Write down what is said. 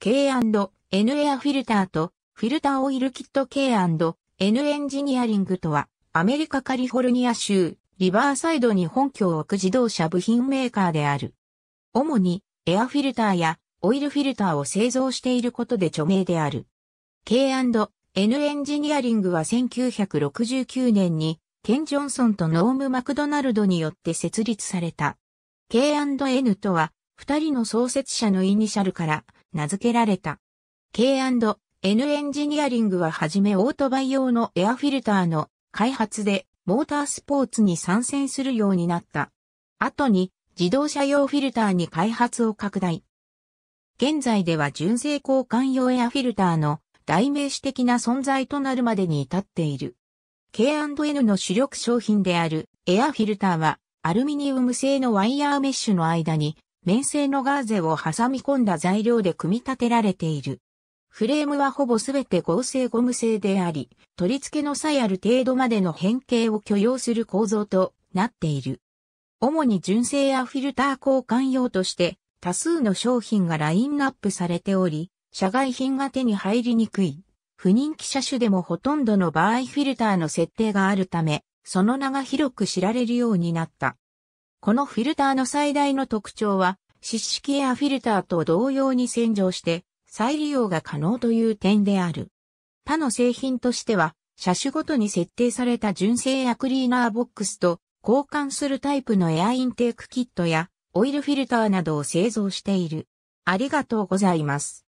K&N エアフィルターとフィルターオイルキット K&N エンジニアリングとはアメリカカリフォルニア州リバーサイドに本拠を置く自動車部品メーカーである。主にエアフィルターやオイルフィルターを製造していることで著名である。K&N エンジニアリングは1969年にケン・ジョンソンとノーム・マクドナルドによって設立された。K&N とは、二人の創設者のイニシャルから、名付けられた。K&N エンジニアリングははじめオートバイ用のエアフィルターの開発でモータースポーツに参戦するようになった。後に自動車用フィルターに開発を拡大。現在では純正交換用エアフィルターの代名詞的な存在となるまでに至っている。K&N の主力商品であるエアフィルターはアルミニウム製のワイヤーメッシュの間に面製のガーゼを挟み込んだ材料で組み立てられている。フレームはほぼすべて合成ゴム製であり、取り付けの際ある程度までの変形を許容する構造となっている。主に純正やフィルター交換用として多数の商品がラインナップされており、社外品が手に入りにくい。不人気車種でもほとんどの場合フィルターの設定があるため、その名が広く知られるようになった。このフィルターの最大の特徴は、湿式エアフィルターと同様に洗浄して再利用が可能という点である。他の製品としては、車種ごとに設定された純正エアクリーナーボックスと交換するタイプのエアインテークキットやオイルフィルターなどを製造している。ありがとうございます。